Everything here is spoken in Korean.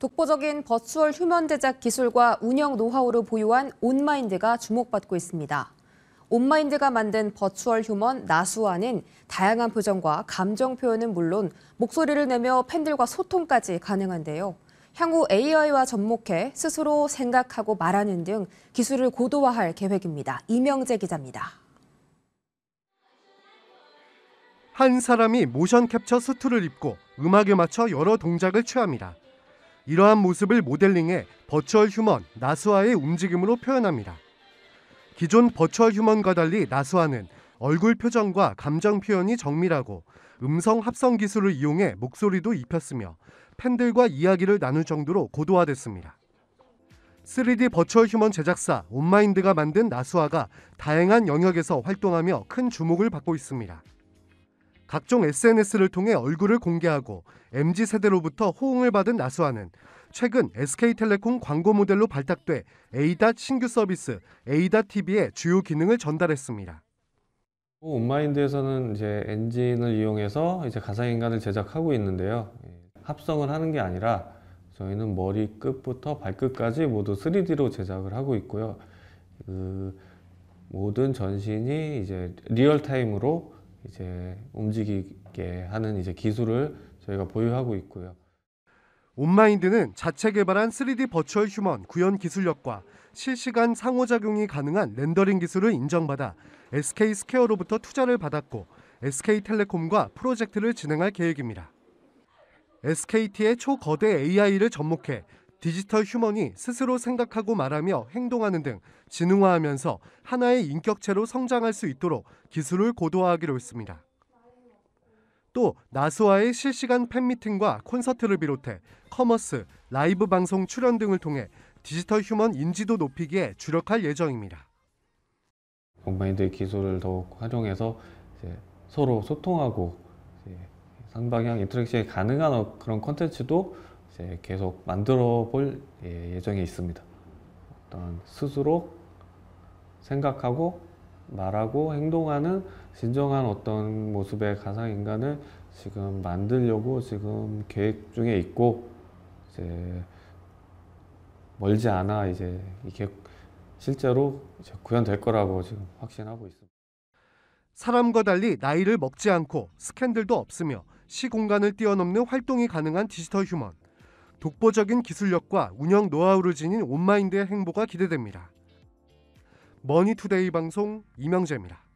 독보적인 버추얼 휴먼 제작 기술과 운영 노하우를 보유한 온마인드가 주목받고 있습니다. 온마인드가 만든 버추얼 휴먼 나수아는 다양한 표정과 감정 표현은 물론 목소리를 내며 팬들과 소통까지 가능한데요. 향후 AI와 접목해 스스로 생각하고 말하는 등 기술을 고도화할 계획입니다. 이명재 기자입니다. 한 사람이 모션 캡처 수트를 입고 음악에 맞춰 여러 동작을 취합니다. 이러한 모습을 모델링해 버추얼 휴먼 나수아의 움직임으로 표현합니다. 기존 버추얼 휴먼과 달리 나수아는 얼굴 표정과 감정 표현이 정밀하고 음성 합성 기술을 이용해 목소리도 입혔으며 팬들과 이야기를 나눌 정도로 고도화됐습니다. 3D 버추얼 휴먼 제작사 온마인드가 만든 나수아가 다양한 영역에서 활동하며 큰 주목을 받고 있습니다. 각종 SNS를 통해 얼굴을 공개하고 MZ 세대로부터 호응을 받은 나수아는 최근 SK텔레콤 광고 모델로 발탁돼 A닷 신규 서비스 A닷 TV의 주요 기능을 전달했습니다. 뭐 온마인드에서는 이제 엔진을 이용해서 이제 가상인간을 제작하고 있는데요. 예, 합성을 하는 게 아니라 저희는 머리 끝부터 발끝까지 모두 3D로 제작을 하고 있고요. 그 모든 전신이 이제 리얼타임으로 이제 움직이게 하는 이제 기술을 저희가 보유하고 있고요. 온마인드는 자체 개발한 3D 버추얼 휴먼 구현 기술력과 실시간 상호작용이 가능한 렌더링 기술을 인정받아 SK 스퀘어로부터 투자를 받았고 SK텔레콤과 프로젝트를 진행할 계획입니다. SKT의 초거대 AI를 접목해 디지털 휴먼이 스스로 생각하고 말하며 행동하는 등 지능화하면서 하나의 인격체로 성장할 수 있도록 기술을 고도화하기로 했습니다. 또 나스와의 실시간 팬미팅과 콘서트를 비롯해 커머스, 라이브 방송 출연 등을 통해 디지털 휴먼 인지도 높이기에 주력할 예정입니다. 공방인들 기술을 더욱 활용해서 서로 소통하고 상방향 인터랙션이 가능한 어, 그런 컨텐츠도 이제 계속 만들어 볼 예, 예정이 있습니다. 어떤 스스로 생각하고 말하고 행동하는 진정한 어떤 모습의 가상 인간을 지금 만들려고 지금 계획 중에 있고 이제 멀지 않아 이제 이게 실제로 이제 구현될 거라고 지금 확신하고 있습니다. 사람과 달리 나이를 먹지 않고 스캔들도 없으며 시공간을 뛰어넘는 활동이 가능한 디지털 휴먼. 독보적인 기술력과 운영 노하우를 지닌 온마인드의 행보가 기대됩니다. 머니투데이 방송 이명재입니다.